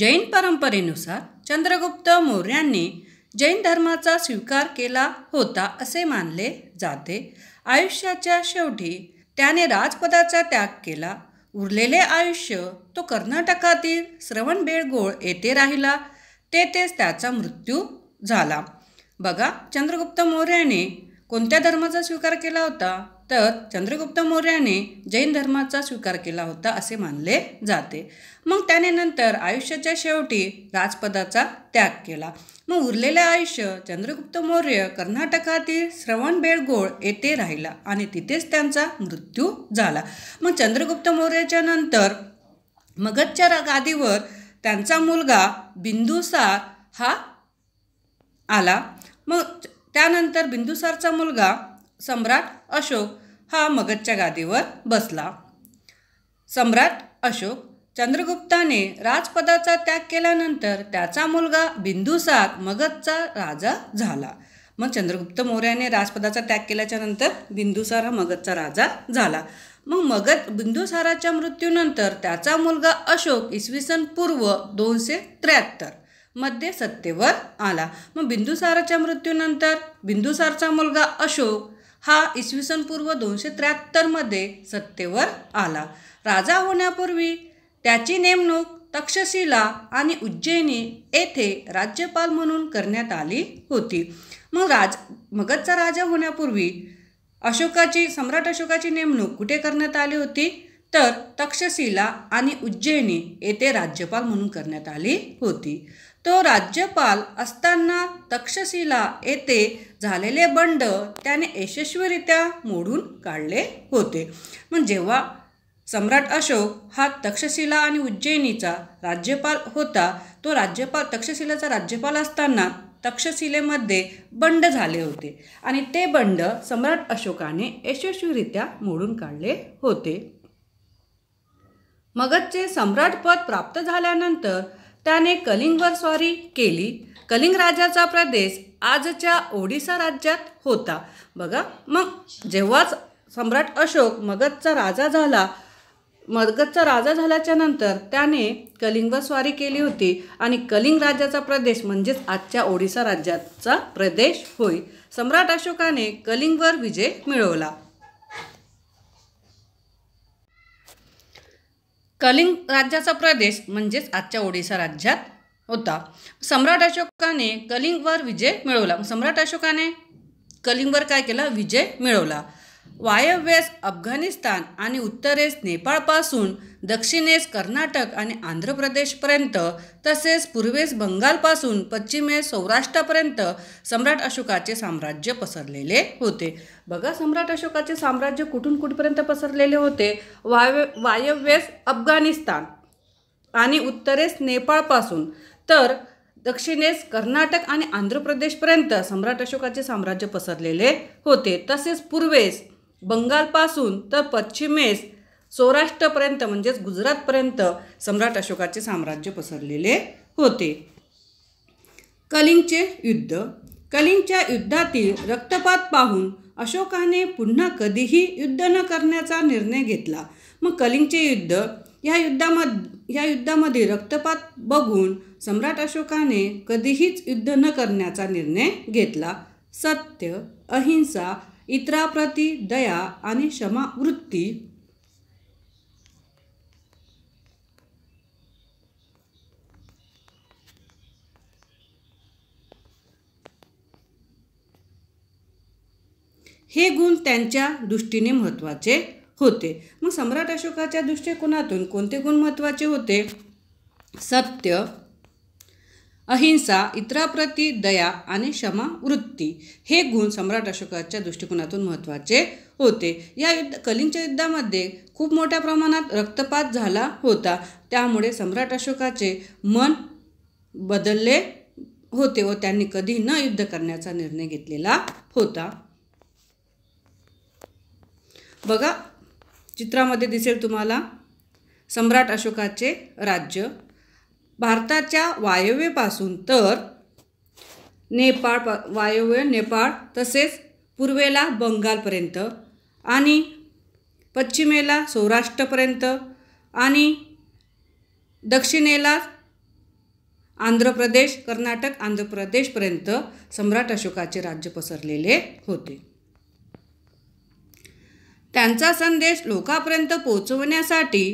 जैन परंपरेनुसार चंद्रगुप्त मौर्यांनी जैन धर्माचा स्वीकार केला होता असे मानले जाते आयुष्याच्या शेवटी त्याने राजपदाचा त्याग केला उरलेले आयुष्य तो कर्नाटकातील श्रवणबेळगोळ येथे राहिला तेथेच त्याचा मृत्यू झाला बघा चंद्रगुप्त मौर्याने कोणत्या धर्माचा स्वीकार केला होता तर चंद्रगुप्त मौर्याने जैन धर्माचा स्वीकार केला होता असे मानले जाते मग त्याने नंतर आयुष्याच्या शेवटी राजपदाचा त्याग केला मग उरलेले आयुष्य चंद्रगुप्त मौर्य कर्नाटकातील श्रवणबेळगोळ येथे राहिला आणि तिथेच त्यांचा मृत्यू झाला मग चंद्रगुप्त मौर्याच्या नंतर मगधच्या गादीवर त्यांचा मुलगा बिंदुसार हा आला मग त्यानंतर बिंदुसारचा मुलगा सम्राट अशोक हा मगधच्या गादीवर बसला सम्राट अशोक चंद्रगुप्ताने राजपदाचा त्याग केल्यानंतर त्याचा मुलगा बिंदुसार मगधचा राजा झाला मग चंद्रगुप्त मौर्याने राजपदाचा त्याग केल्याच्या नंतर बिंदुसार हा मगधचा राजा झाला मग मगध बिंदुसाराच्या मृत्यूनंतर त्याचा मुलगा अशोक इसवी सन पूर्व दोनशे त्र्याहत्तर मध्ये सत्तेवर आला मग बिंदुसाराच्या मृत्यूनंतर बिंदुसारचा मुलगा अशोक हा इसवी सन पूर्व दोनशे त्र्याहत्तरमध्ये सत्तेवर आला राजा होण्यापूर्वी त्याची नेमणूक तक्षशिला आणि उज्जैनी येथे राज्यपाल म्हणून करण्यात आली होती मग राज मगधचा राजा होण्यापूर्वी अशोकाची सम्राट अशोकाची नेमणूक कुठे करण्यात आली होती तर तक्षशिला आणि उज्जैनी येथे राज्यपाल म्हणून करण्यात आली होती तो राज्यपाल असताना तक्षशिला येथे झालेले बंड त्याने यशस्वीरित्या मोडून काढले होते मग जेव्हा सम्राट अशोक हा तक्षशिला आणि उज्जैनीचा राज्यपाल होता तो राज्यपाल तक्षशिलाचा राज्यपाल असताना तक्षशिलेमध्ये बंड झाले होते आणि ते बंड सम्राट अशोकाने यशस्वीरित्या मोडून काढले होते मगधचे सम्राटपद प्राप्त झाल्यानंतर त्याने कलिंगवर स्वारी केली कलिंग राजाचा प्रदेश आजच्या ओडिसा राज्यात होता बघा मग जेव्हाच सम्राट अशोक मगधचा राजा झाला मगधचा राजा झाल्याच्या नंतर त्याने कलिंगवर स्वारी केली होती आणि कलिंग राजाचा प्रदेश म्हणजेच आजच्या ओडिसा राज्याचा प्रदेश होय सम्राट अशोकाने कलिंगवर विजय मिळवला कलिंग राज्याचा प्रदेश म्हणजेच आजच्या ओडिसा राज्यात होता सम्राट अशोकाने कलिंगवर विजय मिळवला सम्राट अशोकाने कलिंगवर काय केला विजय मिळवला वायव्येस अफगाणिस्तान आणि उत्तरेस नेपाळपासून दक्षिणेस कर्नाटक आणि आंध्र प्रदेशपर्यंत तसेच पूर्वेस बंगालपासून पश्चिमेस सौराष्ट्रापर्यंत सम्राट अशोकाचे साम्राज्य पसरलेले होते बघा सम्राट अशोकाचे साम्राज्य कुठून कुठपर्यंत पसरलेले होते वाय वायव्येस अफगाणिस्तान आणि उत्तरेस नेपाळपासून तर दक्षिणेस कर्नाटक आणि आंध्र प्रदेशपर्यंत सम्राट अशोकाचे साम्राज्य पसरलेले होते तसेच पूर्वेस बंगालपासून तर पश्चिमेस सौराष्ट्रपर्यंत म्हणजेच गुजरातपर्यंत सम्राट अशोकाचे साम्राज्य पसरलेले होते कलिंगचे युद्ध कलिंगच्या युद्धातील रक्तपात पाहून अशोकाने पुन्हा कधीही युद्ध न करण्याचा निर्णय घेतला मग कलिंगचे युद्ध या युद्धामध्ये या युद्धामध्ये रक्तपात बघून सम्राट अशोकाने कधीहीच युद्ध न करण्याचा निर्णय घेतला सत्य अहिंसा इतराप्रती दया आणि क्षमावृत्ती हे गुण त्यांच्या दृष्टीने महत्त्वाचे होते मग सम्राट अशोकाच्या दृष्टिकोनातून कोणते गुण महत्त्वाचे होते सत्य अहिंसा इतराप्रती दया आणि क्षमा वृत्ती हे गुण सम्राट अशोकाच्या दृष्टिकोनातून महत्त्वाचे होते या युद्ध कलिंगच्या युद्धामध्ये खूप मोठ्या प्रमाणात रक्तपात झाला होता त्यामुळे सम्राट अशोकाचे मन बदलले होते व त्यांनी कधी न युद्ध करण्याचा निर्णय घेतलेला होता बघा चित्रामध्ये दिसेल तुम्हाला सम्राट अशोकाचे राज्य भारताच्या वायव्येपासून तर नेपाळ प वायव्य नेपाळ तसेच पूर्वेला बंगालपर्यंत आणि पश्चिमेला सौराष्ट्रपर्यंत आणि दक्षिणेला आंध्र प्रदेश कर्नाटक आंध्र प्रदेशपर्यंत सम्राट अशोकाचे राज्य पसरलेले होते त्यांचा संदेश लोकांपर्यंत पोहोचवण्यासाठी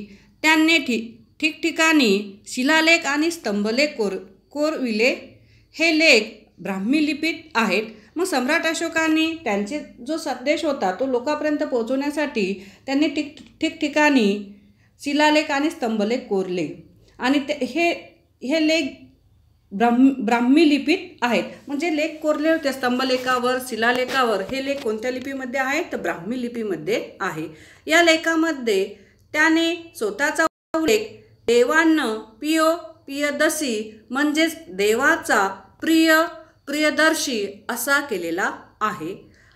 त्यांनी ठि ठिकठिकाणी शिलालेख आणि स्तंभलेख कोर कोरविले हे लेख ब्राह्मी लिपीत आहेत मग सम्राट अशोकांनी त्यांचे जो संदेश होता तो लोकांपर्यंत पोहोचवण्यासाठी त्यांनी ठिक ठिकठिकाणी शिलालेख आणि स्तंभलेख कोरले आणि ते हे हे लेख ब्राह्म ब्राह्मी लिपीत आहेत म्हणजे लेख कोरले होते स्तंभलेखावर शिलालेखावर हे लेख कोणत्या लिपीमध्ये आहे तर ब्राह्मी लिपीमध्ये आहे या लेखामध्ये त्याने स्वतःचा उल्लेख देवांना पियो पियदशी म्हणजेच देवाचा प्रिय प्रियदर्शी असा केलेला आहे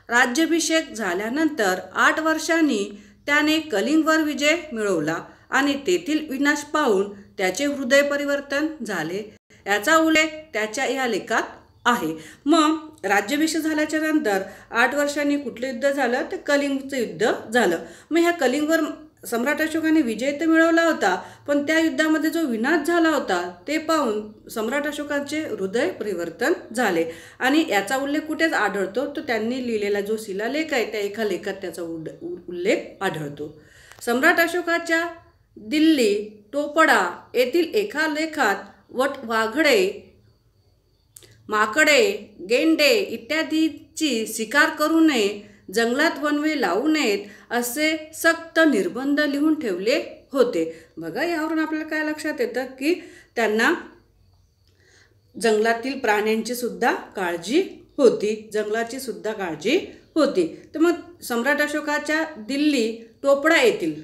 राज्याभिषेक झाल्यानंतर आठ वर्षांनी त्याने कलिंगवर विजय मिळवला आणि तेथील विनाश पाहून त्याचे हृदय परिवर्तन झाले याचा उल्लेख त्याच्या या लेखात आहे मग राज्याभिषेक झाल्याच्या नंतर आठ वर्षांनी कुठलं युद्ध झालं तर कलिंगचं युद्ध झालं मग ह्या कलिंगवर सम्राट अशोकाने विजय तर मिळवला होता पण त्या युद्धामध्ये जो विनाश झाला होता ते पाहून सम्राट अशोकांचे हृदय परिवर्तन झाले आणि याचा उल्लेख कुठेच आढळतो तर त्यांनी लिहिलेला जो शिलालेख आहे त्या एका लेखात त्याचा उड उल्लेख आढळतो सम्राट अशोकाच्या दिल्ली टोपडा येथील एका लेखात वट वाघडे माकडे गेंडे इत्यादीची शिकार करू नये जंगलात वनवे लावू नयेत असे सक्त निर्बंध लिहून ठेवले होते बघा यावरून आपल्याला काय लक्षात येतं की त्यांना जंगलातील प्राण्यांची सुद्धा काळजी होती जंगलाची सुद्धा काळजी होती तर मग सम्राट अशोकाच्या दिल्ली टोपडा येतील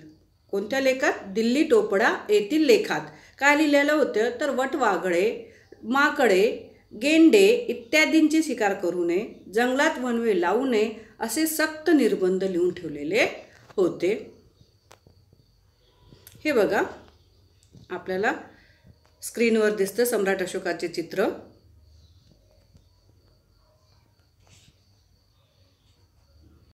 कोणत्या लेखात दिल्ली टोपडा येथील लेखात काय लिहिलेलं होतं तर वटवागळे माकडे गेंडे इत्यादींची शिकार करू नये जंगलात वनवे लावू नये असे सक्त निर्बंध लिहून ठेवलेले होते हे बघा आपल्याला स्क्रीनवर दिसतं सम्राट अशोकाचे चित्र